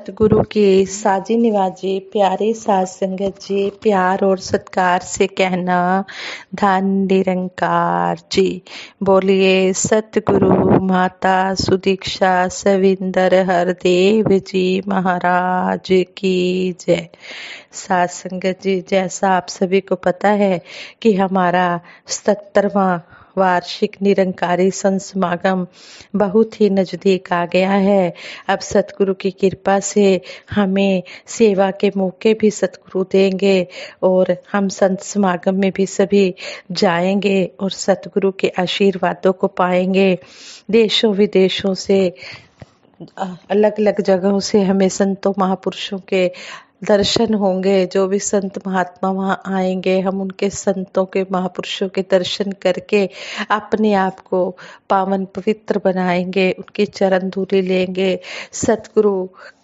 सतगुरु के साजी निवाजे प्यारे साज संगत जी प्यार और सत्कार से कहना धन निरंकार जी बोलिए सतगुरु माता सुदीक्षा सविंदर हरदेव जी महाराज की जय साज संगत जी जैसा आप सभी को पता है कि हमारा सत्तरवा वार्षिक निरंकारी संसमागम बहुत ही नज़दीक आ गया है अब सतगुरु की कृपा से हमें सेवा के मौके भी सतगुरु देंगे और हम संत समागम में भी सभी जाएंगे और सतगुरु के आशीर्वादों को पाएंगे देशों विदेशों से अलग अलग जगहों से हमें संतों महापुरुषों के दर्शन होंगे जो भी संत महात्मा वहाँ आएंगे हम उनके संतों के महापुरुषों के दर्शन करके अपने आप को पावन पवित्र बनाएंगे उनकी चरण धूली लेंगे सतगुरु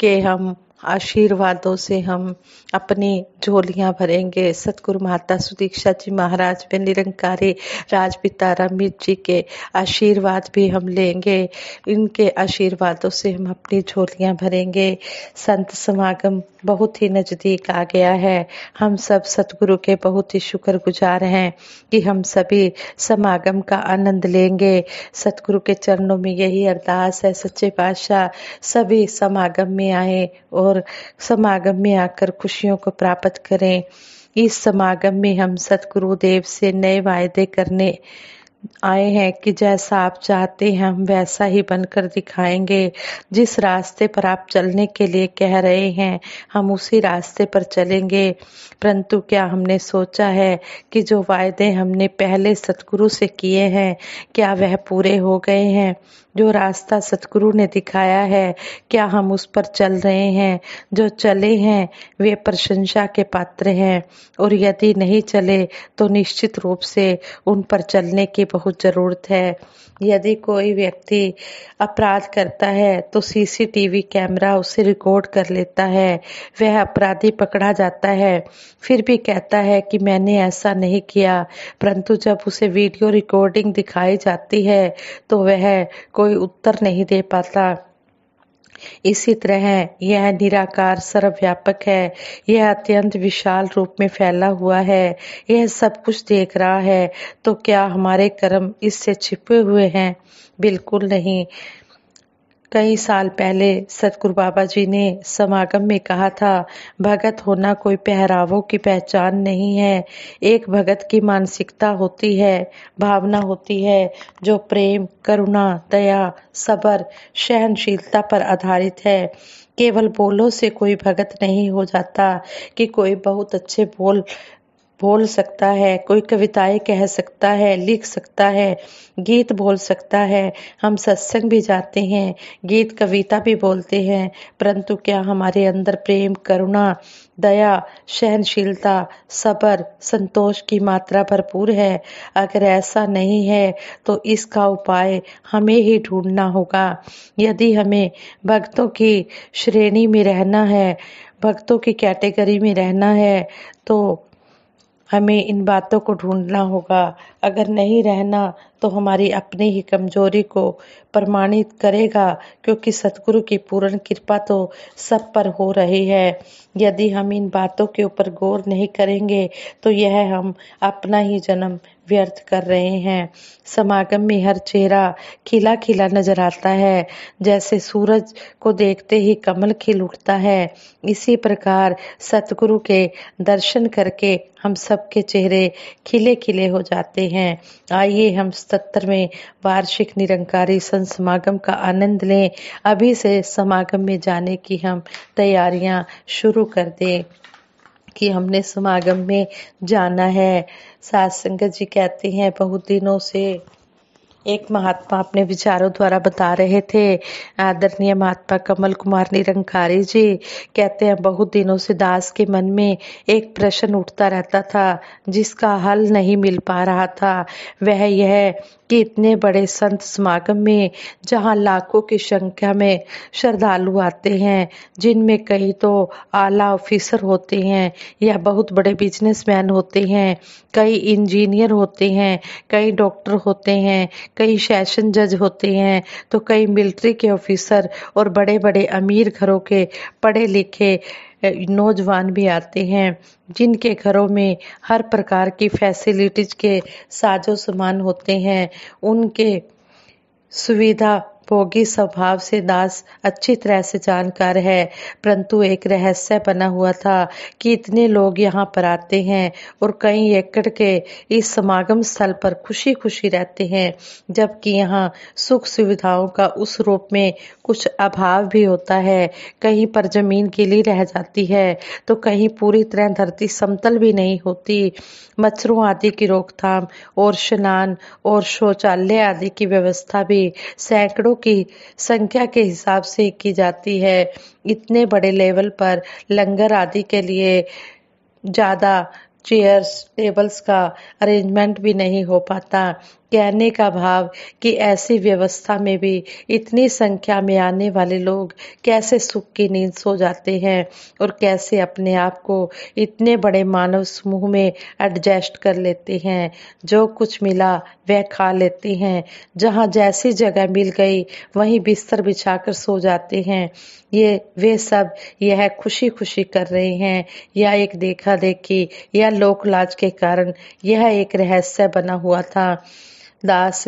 के हम आशीर्वादों से हम अपनी झोलियाँ भरेंगे सतगुरु माता सुदीक्षा जी महाराज में निरंकारी राजपिता रमित जी के आशीर्वाद भी हम लेंगे इनके आशीर्वादों से हम अपनी झोलियाँ भरेंगे संत समागम बहुत ही नज़दीक आ गया है हम सब सतगुरु के बहुत ही शुक्रगुजार हैं कि हम सभी समागम का आनंद लेंगे सतगुरु के चरणों में यही अरदास है सच्चे पातशाह सभी समागम में आए और और समागम में आकर खुशियों को प्राप्त करें इस समागम में हम सतगुरु देव से नए वायदे करने आए हैं कि जैसा आप चाहते हैं हम वैसा ही बनकर दिखाएंगे जिस रास्ते पर आप चलने के लिए कह रहे हैं हम उसी रास्ते पर चलेंगे परंतु क्या हमने सोचा है कि जो वायदे हमने पहले सतगुरु से किए हैं क्या वह पूरे हो गए हैं जो रास्ता सतगुरु ने दिखाया है क्या हम उस पर चल रहे हैं जो चले हैं वे प्रशंसा के पात्र हैं और यदि नहीं चले तो निश्चित रूप से उन पर चलने की बहुत ज़रूरत है यदि कोई व्यक्ति अपराध करता है तो सीसीटीवी कैमरा उसे रिकॉर्ड कर लेता है वह अपराधी पकड़ा जाता है फिर भी कहता है कि मैंने ऐसा नहीं किया परंतु जब उसे वीडियो रिकॉर्डिंग दिखाई जाती है तो वह कोई कोई उत्तर नहीं दे पाता इसी तरह यह निराकार सर्वव्यापक है यह अत्यंत विशाल रूप में फैला हुआ है यह सब कुछ देख रहा है तो क्या हमारे कर्म इससे छिपे हुए हैं बिल्कुल नहीं कई साल पहले सतगुरु बाबा जी ने समागम में कहा था भगत होना कोई पहरावों की पहचान नहीं है एक भगत की मानसिकता होती है भावना होती है जो प्रेम करुणा दया सबर सहनशीलता पर आधारित है केवल बोलों से कोई भगत नहीं हो जाता कि कोई बहुत अच्छे बोल बोल सकता है कोई कविताएं कह सकता है लिख सकता है गीत बोल सकता है हम सत्संग भी जाते हैं गीत कविता भी बोलते हैं परंतु क्या हमारे अंदर प्रेम करुणा दया सहनशीलता सब्र संतोष की मात्रा भरपूर है अगर ऐसा नहीं है तो इसका उपाय हमें ही ढूंढना होगा यदि हमें भक्तों की श्रेणी में रहना है भक्तों की कैटेगरी में रहना है तो हमें इन बातों को ढूंढना होगा अगर नहीं रहना तो हमारी अपनी ही कमजोरी को प्रमाणित करेगा क्योंकि सतगुरु की पूर्ण कृपा तो सब पर हो रही है यदि हम इन बातों के ऊपर गौर नहीं करेंगे तो यह हम अपना ही जन्म व्यर्थ कर रहे हैं समागम में हर चेहरा खिला खिला नजर आता है जैसे सूरज को देखते ही कमल खिल उठता है इसी प्रकार सतगुरु के दर्शन करके हम सबके चेहरे खिले खिले हो जाते हैं आइए हम सत्तरवें वार्षिक निरंकारी संत समागम का आनंद लें अभी से समागम में जाने की हम तैयारियां शुरू कर दें कि हमने समागम में जाना है सात संगत जी कहते हैं बहुत दिनों से एक महात्मा अपने विचारों द्वारा बता रहे थे आदरणीय महात्मा कमल कुमार निरंकारी जी कहते हैं बहुत दिनों से दास के मन में एक प्रश्न उठता रहता था जिसका हल नहीं मिल पा रहा था वह यह कि इतने बड़े संत समागम में जहाँ लाखों की संख्या में श्रद्धालु आते हैं जिनमें कई तो आला ऑफिसर होते हैं या बहुत बड़े बिजनेसमैन होते हैं कई इंजीनियर होते हैं कई डॉक्टर होते हैं कई सेशन जज होते हैं तो कई मिलिट्री के ऑफिसर और बड़े बड़े अमीर घरों के पढ़े लिखे नौजवान भी आते हैं जिनके घरों में हर प्रकार की फैसिलिटीज के साजो सामान होते हैं उनके सुविधा भोगी स्वभाव से दास अच्छी तरह से जानकार है परंतु एक रहस्य बना हुआ था कि इतने लोग यहाँ पर आते हैं और कई एकड़ के इस समागम स्थल पर खुशी खुशी रहते हैं जबकि यहाँ सुख सुविधाओं का उस रूप में कुछ अभाव भी होता है कहीं पर जमीन गीली रह जाती है तो कहीं पूरी तरह धरती समतल भी नहीं होती मच्छरों आदि की रोकथाम और स्नान और शौचालय आदि की व्यवस्था भी सैकड़ों की संख्या के हिसाब से की जाती है इतने बड़े लेवल पर लंगर आदि के लिए ज़्यादा चेयर्स टेबल्स का अरेंजमेंट भी नहीं हो पाता कहने का भाव कि ऐसी व्यवस्था में भी इतनी संख्या में आने वाले लोग कैसे सुख की नींद सो जाते हैं और कैसे अपने आप को इतने बड़े मानव समूह में एडजस्ट कर लेते हैं जो कुछ मिला वह खा लेते हैं जहाँ जैसी जगह मिल गई वहीं बिस्तर बिछाकर सो जाते हैं ये वे सब यह खुशी खुशी कर रहे हैं या एक देखा देखी या लोकलाज के कारण यह एक रहस्य बना हुआ था दास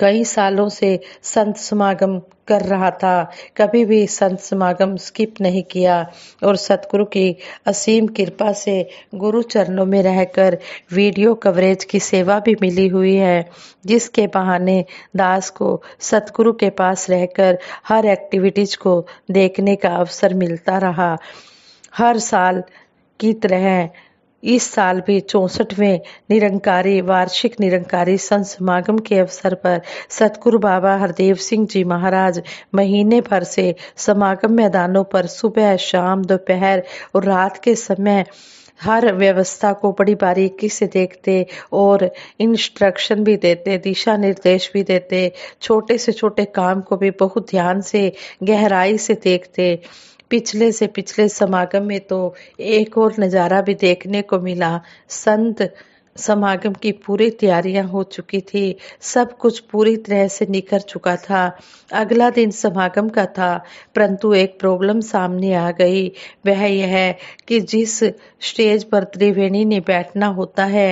कई सालों से संत समागम कर रहा था कभी भी संत समागम स्किप नहीं किया और सतगुरु की असीम कृपा से गुरु चरणों में रहकर वीडियो कवरेज की सेवा भी मिली हुई है जिसके बहाने दास को सतगुरु के पास रहकर हर एक्टिविटीज को देखने का अवसर मिलता रहा हर साल की तरह इस साल भी चौसठवें निरंकारी वार्षिक निरंकारी संत समागम के अवसर पर सतगुरु बाबा हरदेव सिंह जी महाराज महीने भर से समागम मैदानों पर सुबह शाम दोपहर और रात के समय हर व्यवस्था को बड़ी बारीकी से देखते और इंस्ट्रक्शन भी देते दिशा निर्देश भी देते छोटे से छोटे काम को भी बहुत ध्यान से गहराई से देखते पिछले से पिछले समागम में तो एक और नज़ारा भी देखने को मिला संत समागम की पूरी तैयारियां हो चुकी थी सब कुछ पूरी तरह से निकल चुका था अगला दिन समागम का था परंतु एक प्रॉब्लम सामने आ गई वह यह कि जिस स्टेज पर त्रिवेणी ने बैठना होता है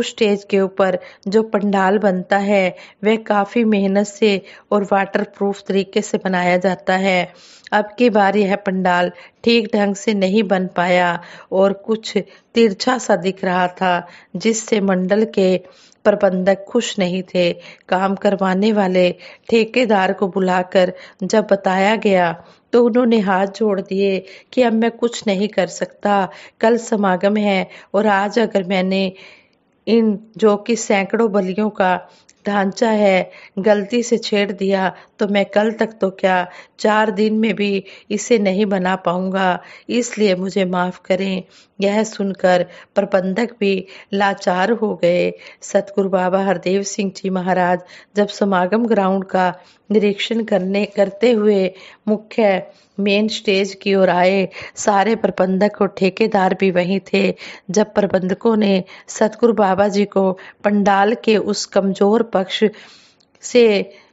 उस स्टेज के ऊपर जो पंडाल बनता है वह काफ़ी मेहनत से और वाटर प्रूफ तरीके से बनाया जाता है अब की बार यह पंडाल ठीक ढंग से नहीं बन पाया और कुछ तिरछा सा दिख रहा था जिससे मंडल के प्रबंधक खुश नहीं थे काम करवाने वाले ठेकेदार को बुलाकर जब बताया गया तो उन्होंने हाथ जोड़ दिए कि अब मैं कुछ नहीं कर सकता कल समागम है और आज अगर मैंने इन जो कि सैकड़ों बलियों का ढांचा है गलती से छेड़ दिया तो मैं कल तक तो क्या चार दिन में भी इसे नहीं बना पाऊंगा इसलिए मुझे माफ़ करें यह सुनकर प्रबंधक भी लाचार हो गए सतगुरु बाबा हरदेव सिंह जी महाराज जब समागम ग्राउंड का निरीक्षण करने करते हुए मुख्य मेन स्टेज की ओर आए सारे प्रबंधक और ठेकेदार भी वहीं थे जब प्रबंधकों ने सतगुरु बाबा जी को पंडाल के उस कमजोर पक्ष से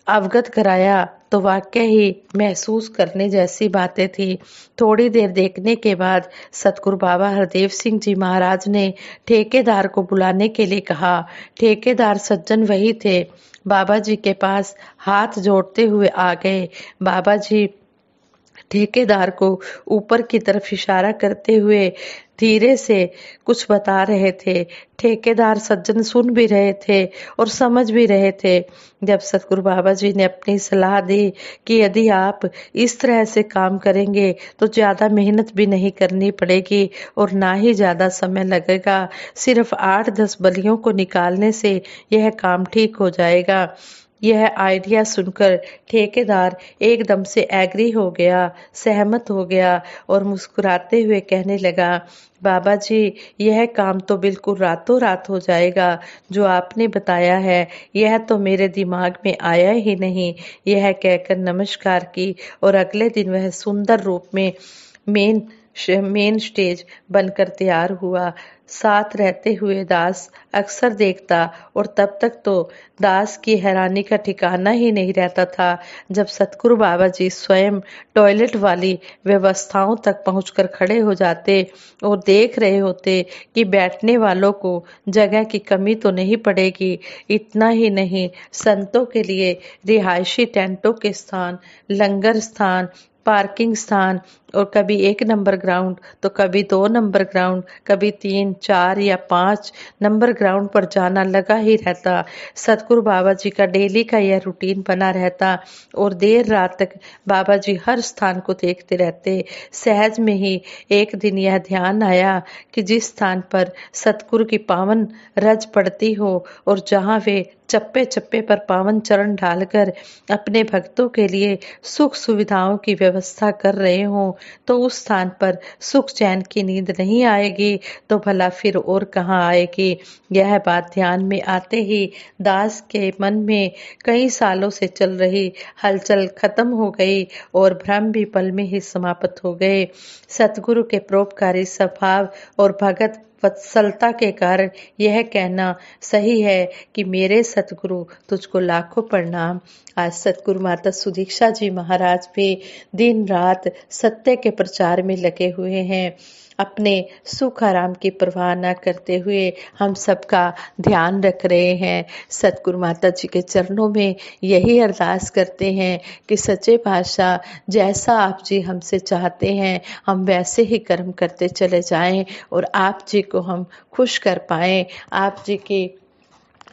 अवगत कराया तो वाक्य ही महसूस करने जैसी बातें थी थोड़ी देर देखने के बाद सतगुरु बाबा हरदेव सिंह जी महाराज ने ठेकेदार को बुलाने के लिए कहा ठेकेदार सज्जन वही थे बाबा जी के पास हाथ जोड़ते हुए आ गए बाबा जी ठेकेदार को ऊपर की तरफ इशारा करते हुए धीरे से कुछ बता रहे थे ठेकेदार सज्जन सुन भी रहे थे और समझ भी रहे थे जब सतगुरु बाबा जी ने अपनी सलाह दी कि यदि आप इस तरह से काम करेंगे तो ज़्यादा मेहनत भी नहीं करनी पड़ेगी और ना ही ज़्यादा समय लगेगा सिर्फ आठ दस बलियों को निकालने से यह काम ठीक हो जाएगा यह आइडिया सुनकर ठेकेदार एकदम से एग्री हो गया सहमत हो गया और मुस्कुराते हुए कहने लगा बाबा जी यह काम तो बिल्कुल रातों रात हो जाएगा जो आपने बताया है यह तो मेरे दिमाग में आया ही नहीं यह कहकर नमस्कार की और अगले दिन वह सुंदर रूप में मेन मेन स्टेज बनकर तैयार हुआ साथ रहते हुए दास अक्सर देखता और तब तक तो दास की हैरानी का ठिकाना ही नहीं रहता था जब सतगुरु बाबा जी स्वयं टॉयलेट वाली व्यवस्थाओं तक पहुंचकर खड़े हो जाते और देख रहे होते कि बैठने वालों को जगह की कमी तो नहीं पड़ेगी इतना ही नहीं संतों के लिए रिहायशी टेंटों के स्थान लंगर स्थान पार्किंग स्थान और कभी एक नंबर ग्राउंड तो कभी दो नंबर ग्राउंड कभी तीन चार या पाँच नंबर ग्राउंड पर जाना लगा ही रहता सतगुरु बाबा जी का डेली का यह रूटीन बना रहता और देर रात तक बाबा जी हर स्थान को देखते रहते सहज में ही एक दिन यह ध्यान आया कि जिस स्थान पर सतगुरु की पावन रज पड़ती हो और जहाँ वे चप्पे चप्पे पर पावन चरण डालकर अपने भक्तों के लिए सुख सुविधाओं की व्यवस्था कर रहे हों तो उस स्थान पर सुख चैन की नींद नहीं आएगी तो भला फिर और कहाँ आएगी यह बात ध्यान में आते ही दास के मन में कई सालों से चल रही हलचल खत्म हो गई और भ्रम भी पल में ही समाप्त हो गए सतगुरु के परोपकारी स्वभाव और भगत वत्सलता के कारण यह कहना सही है कि मेरे सतगुरु तुझको लाखों प्रणाम आज सतगुरु माता सुदीक्षा जी महाराज भी दिन रात सत्य के प्रचार में लगे हुए हैं अपने सुख आराम की परवाह न करते हुए हम सबका ध्यान रख रहे हैं सतगुरु माता जी के चरणों में यही अरदास करते हैं कि सच्चे पातशाह जैसा आप जी हमसे चाहते हैं हम वैसे ही कर्म करते चले जाएं और आप जी को हम खुश कर पाएं आप जी की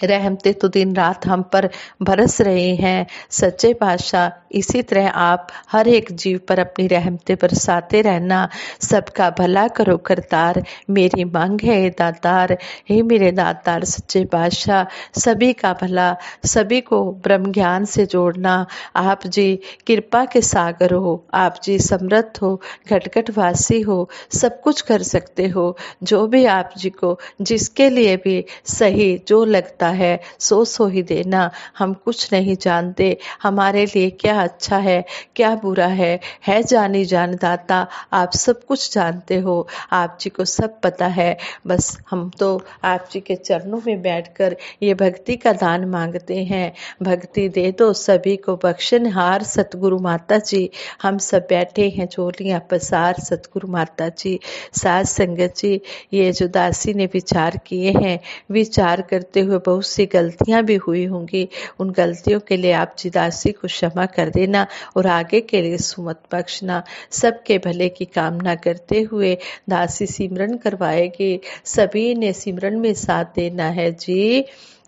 रहमते तो दिन रात हम पर बरस रहे हैं सच्चे बादशाह इसी तरह आप हर एक जीव पर अपनी रहमते बरसाते रहना सबका भला करो करतार मेरी मांग है दातार हे मेरे दातार सच्चे बादशाह सभी का भला सभी को ब्रह्म ज्ञान से जोड़ना आप जी कृपा के सागर हो आप जी समृद्ध हो घटघट वासी हो सब कुछ कर सकते हो जो भी आप जी को जिसके लिए भी सही जो लगता होता अच्छा है सो सो ही देना हम कुछ नहीं जानते हमारे लिए क्या अच्छा है क्या बुरा है है जानी जान दाता आप सब कुछ जानते हो आप जी को सब पता है बस हम तो आप जी के चरणों में बैठकर ये भक्ति का दान मांगते हैं भक्ति दे दो तो सभी को बख्शन हार सतगुरु माता जी हम सब बैठे हैं चोलियाँ पसार सतगुरु माता जी सास संगत जी ये जो दासी ने विचार किए हैं विचार करते हुए बहुत बहुत सी गलतियां भी हुई होंगी उन गलतियों के लिए आप जिदासी को क्षमा कर देना और आगे के लिए सुमत बख्शना सबके भले की कामना करते हुए दासी सिमरन करवाएगी सभी ने सिमरन में साथ देना है जी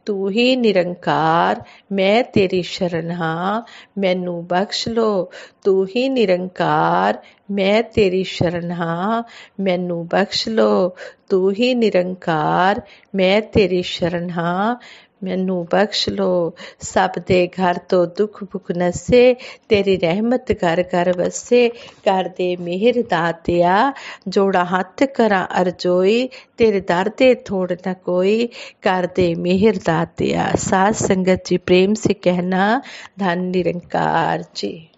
ਤੂੰ ਹੀ ਨਿਰੰਕਾਰ ਮੈਂ ਤੇਰੀ ਸ਼ਰਨ ਹਾਂ ਮੈਨੂੰ ਬਖਸ਼ ਲੋ ਤੂੰ ਹੀ ਨਿਰੰਕਾਰ ਮੈਂ ਤੇਰੀ ਸ਼ਰਨ ਹਾਂ ਮੈਨੂੰ ਬਖਸ਼ ਲੋ ਤੂੰ ਹੀ ਨਿਰੰਕਾਰ ਮੈਂ ਤੇਰੀ ਸ਼ਰਨ ਹਾਂ ਮੈਨੂੰ ਬਖਸ਼ ਲੋ ਸਭ ਦੇ ਘਰ ਤੋਂ ਦੁੱਖ ਭੁਖ ਨਸੇ ਤੇਰੀ ਰਹਿਮਤ ਘਰ ਘਰ ਵਸੇ ਕਰ ਦੇ ਮਿਹਰ ਦਾਤਿਆ ਜੋੜਾ ਹੱਥ ਕਰਾਂ ਅਰਜੋਈ ਤੇਰੇ ਦਰ ਤੇ ਥੋੜ ਨਾ ਕੋਈ ਕਰ ਦੇ ਮਿਹਰ ਦਾਤਿਆ ਸਾਧ ਸੰਗਤ ਜੀ ਪ੍ਰੇਮ ਸੇ ਕਹਿਣਾ ਧੰਨ ਨਿਰੰਕਾਰ ਜੀ